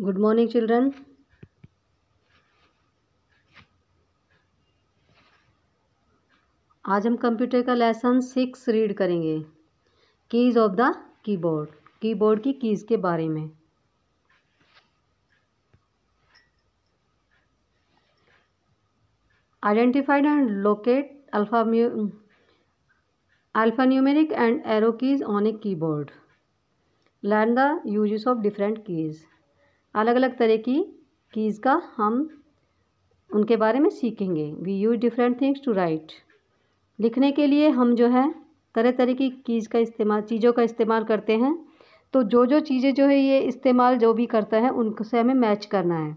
Good morning children आज हम computer का लेसन सिक्स रीड करेंगे keys of the keyboard keyboard की कीज़ के बारे में identified and locate alpha alpha numeric and arrow keys on a keyboard learn the uses of different keys अलग अलग तरह की कीज़ का हम उनके बारे में सीखेंगे we use different things to write लिखने के लिए हम जो है तरह तरह की कीज़ का इस्तेमाल चीज़ों का इस्तेमाल करते हैं तो जो जो चीज़ें जो है ये इस्तेमाल जो भी करता है उनसे हमें मैच करना है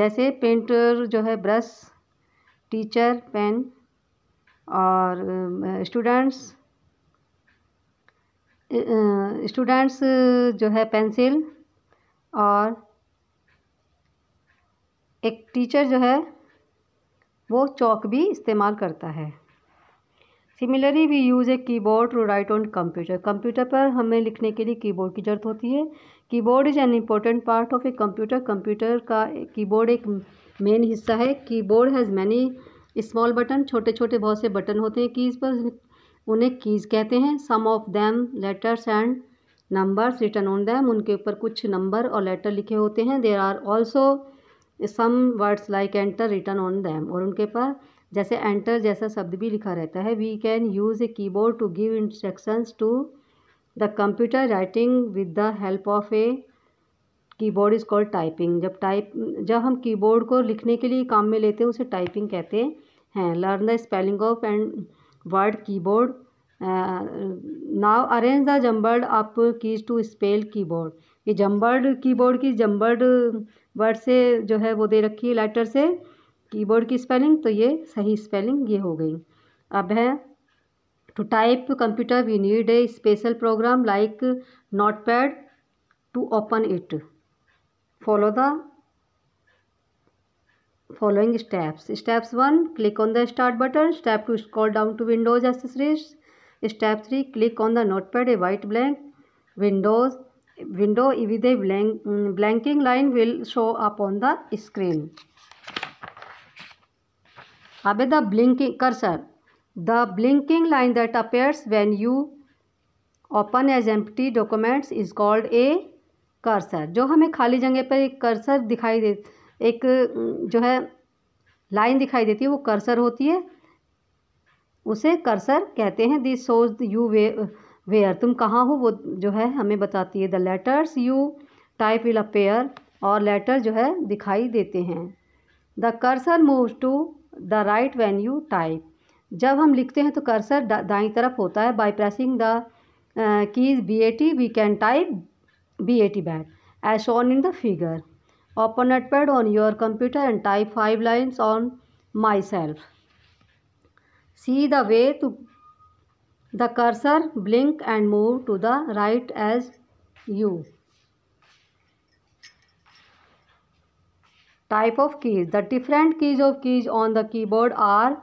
जैसे पेंटर जो है ब्रश टीचर पेन और स्टूडेंट्स स्टूडेंट्स जो है पेंसिल और एक टीचर जो है वो चौक भी इस्तेमाल करता है similarly we use a keyboard to write on computer computer पर हमें लिखने के लिए कीबोर्ड की ज़रूरत होती है keyboard is an important part of a computer computer का कीबोर्ड एक मेन हिस्सा है keyboard has many small button छोटे छोटे बहुत से बटन होते हैं कीज़ पर उन्हें कीज़ कहते हैं some of them letters and numbers written on them उनके ऊपर कुछ नंबर और लेटर लिखे होते हैं there are also some words like enter written on them और उनके पर जैसे एंटर जैसा शब्द भी लिखा रहता है we can use a keyboard to give instructions to the computer writing with the help of a keyboard is called typing जब टाइप जब हम कीबोर्ड को लिखने के लिए काम में लेते हैं उसे टाइपिंग कहते हैं learn the spelling of and word keyboard now arrange the jumbled up keys to spell keyboard ये जम्बर्ड कीबोर्ड की जम्बर्ड वर्ड से जो है वो दे रखी है लेटर से कीबोर्ड की स्पेलिंग तो ये सही स्पेलिंग ये हो गई अब है to type computer we need a special program like notepad to open it follow the following steps steps one click on the start button step two scroll down to Windows accessories step three click on the notepad a white blank windows window with a blanking line will show up on the screen अब the blinking cursor the blinking line that appears when you open as empty documents is called a cursor जो हमें खाली जगह पर एक cursor दिखाई दे एक mm, जो है लाइन दिखाई देती है वो कर्सर होती है उसे कर्सर कहते हैं this shows you way where तुम कहाँ हो वो जो है हमें बताती है the letters you type will appear और लेटर जो है दिखाई देते हैं the cursor move to the right when you type जब हम लिखते हैं तो कर्सर दाई तरफ होता है by pressing the keys B A T we can type B A T bat as shown in the figure pad on your computer and type five lines on myself See the way to the cursor blink and move to the right as you. Type of keys. The different keys of keys on the keyboard are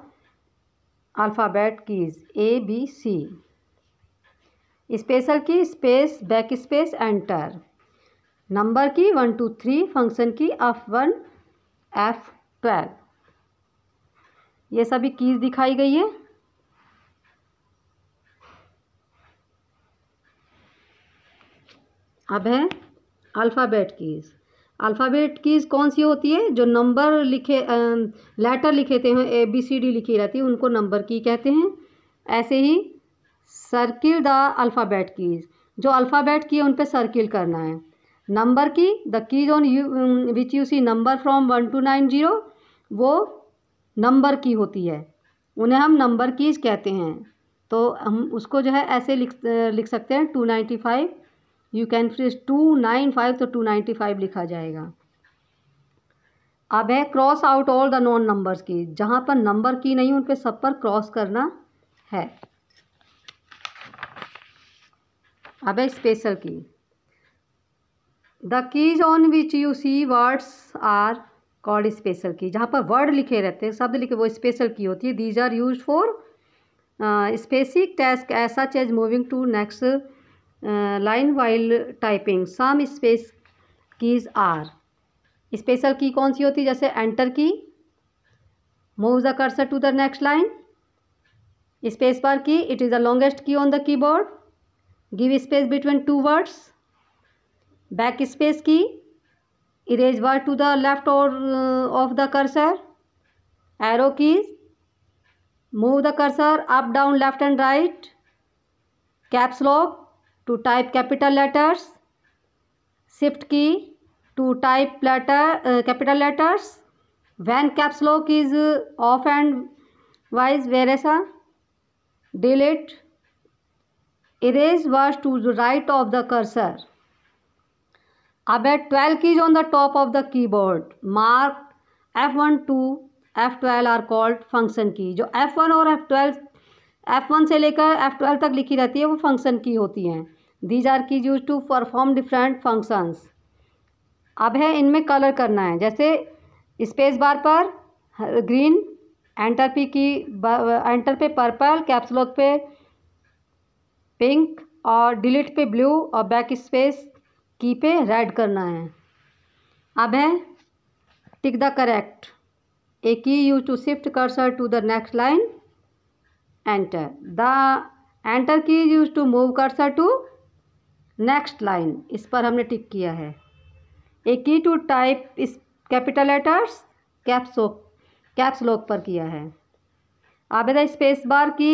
alphabet keys A, B, C. Special key space back space enter number key one two three function key F one F twelve ये सभी keys दिखाई गई है अब है alphabet keys alphabet keys कौन सी होती है जो नंबर लिखे लेटर लिखे थे ए बी सी डी लिखी रहती है उनको नंबर की कहते हैं ऐसे ही सर्किल द अल्फ़ाबेट कीज़ जो अल्फ़ाबेट की है उन पर सर्किल करना है number key the keys on you which you see number from one to nine zero वो नंबर की होती है उन्हें हम नंबर कीज कहते हैं तो हम उसको जो है ऐसे लिख लिख सकते हैं two ninety five you can freeze two nine five तो टू नाइन्टी फाइव लिखा जाएगा अब है cross out all the non numbers key जहाँ पर नंबर की नहीं उन पर सब पर क्रॉस करना है अब है special key the keys on which you see words are called special key जहाँ पर वर्ड लिखे रहते हैं शब्द लिखे वो स्पेशल की होती है these are use for specific task ऐसा such moving to next line while typing some space keys are special key कौन सी होती है जैसे enter key move the cursor to the next line space bar key it is the longest key on the keyboard give space between two words back space key erase bar to the left और of the cursor arrow keys move the cursor up down left and right caps lock to type capital letters shift key to type letter capital letters when caps lock is off and vice versa delete erase words to right of the cursor अब है twelve keys on the top of the keyboard mark F one to F twelve are called function key जो F one और F twelve F one से लेकर F twelve तक लिखी रहती है वो फंक्शन की होती हैं these are keys use to perform different functions अब है इनमें कलर करना है जैसे स्पेस बार पर green enter P key enter पे पर्पल कैप्सलॉक पे पिंक और डिलीट पे ब्लू और बैक स्पेस की पे राइड करना है अब है tick the correct a key use to shift cursor to the next line enter the enter key use to move cursor to next line इस पर हमने टिक किया है a key to type is capital letters caps lock caps lock पर किया है Abeda space bar की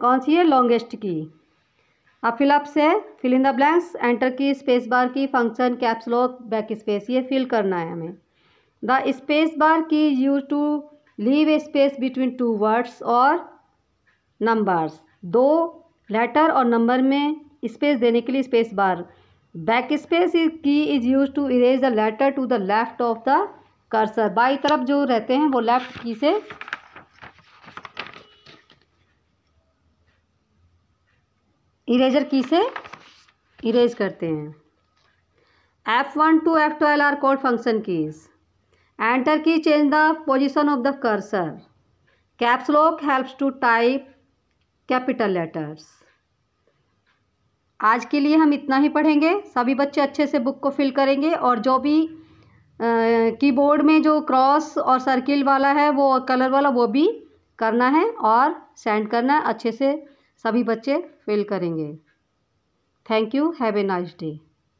कौन सी है लॉन्गेस्ट की अब फिलअप से fill in the blanks enter key space bar key function caps lock back space ये फिल करना है हमें the space bar key use to leave a space between two words और नंबर्स दो लेटर और नंबर में स्पेस देने के लिए space bar back space key is use to erase the letter to the left of the cursor बाई तरफ जो रहते हैं वो लेफ्ट की से इरेजर की से इरेज करते हैं F one to F twelve are called function keys enter key change the position of the cursor caps lock helps to type capital letters आज के लिए हम इतना ही पढ़ेंगे सभी बच्चे अच्छे से बुक को फिल करेंगे और जो भी कीबोर्ड में जो क्रॉस और सर्किल वाला है वो कलर वाला वो भी करना है और सेंड करना है अच्छे से सभी बच्चे फ़ेल करेंगे thank you have a nice day